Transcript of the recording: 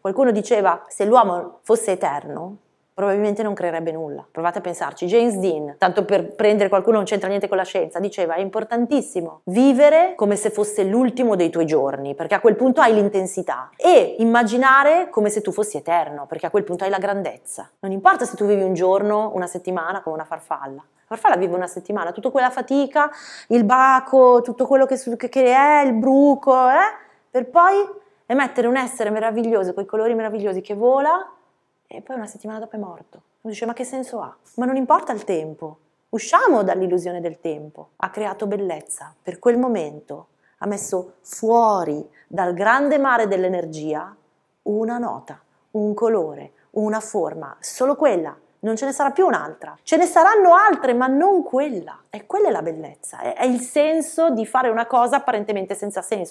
Qualcuno diceva, se l'uomo fosse eterno, probabilmente non creerebbe nulla. Provate a pensarci. James Dean, tanto per prendere qualcuno non c'entra niente con la scienza, diceva è importantissimo vivere come se fosse l'ultimo dei tuoi giorni, perché a quel punto hai l'intensità e immaginare come se tu fossi eterno, perché a quel punto hai la grandezza. Non importa se tu vivi un giorno, una settimana come una farfalla. La farfalla vive una settimana, tutta quella fatica, il baco, tutto quello che, che è, il bruco, eh? per poi e mettere un essere meraviglioso, con i colori meravigliosi che vola e poi una settimana dopo è morto. Uno dice ma che senso ha? Ma non importa il tempo, usciamo dall'illusione del tempo. Ha creato bellezza per quel momento, ha messo fuori dal grande mare dell'energia una nota, un colore, una forma, solo quella. Non ce ne sarà più un'altra, ce ne saranno altre, ma non quella. E quella è la bellezza, è, è il senso di fare una cosa apparentemente senza senso.